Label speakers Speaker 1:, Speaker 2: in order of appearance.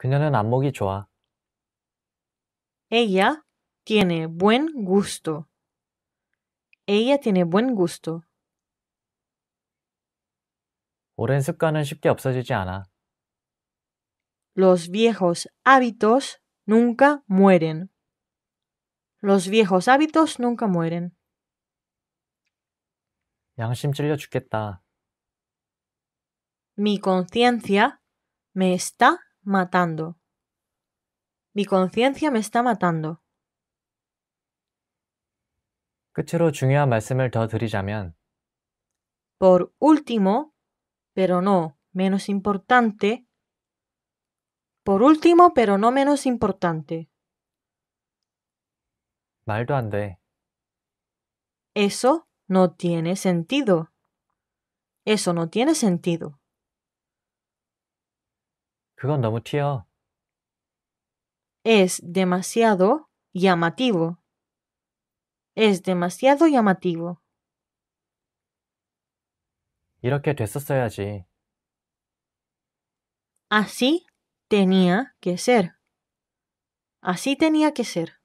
Speaker 1: 그녀는 안목이 좋아. Ella tiene buen gusto. Ella tiene buen gusto. 오랜 습관은 쉽게 없어지지 않아. Los viejos hábitos nunca mueren. Los viejos hábitos nunca mueren. 양심 찔려 죽겠다. Mi conciencia me está matando. Mi conciencia me está matando. Por último, pero no menos importante, por último, pero no menos importante. Eso no tiene sentido. Eso no tiene sentido. Es demasiado llamativo. Es demasiado llamativo. Así tenía que ser. Así tenía que ser.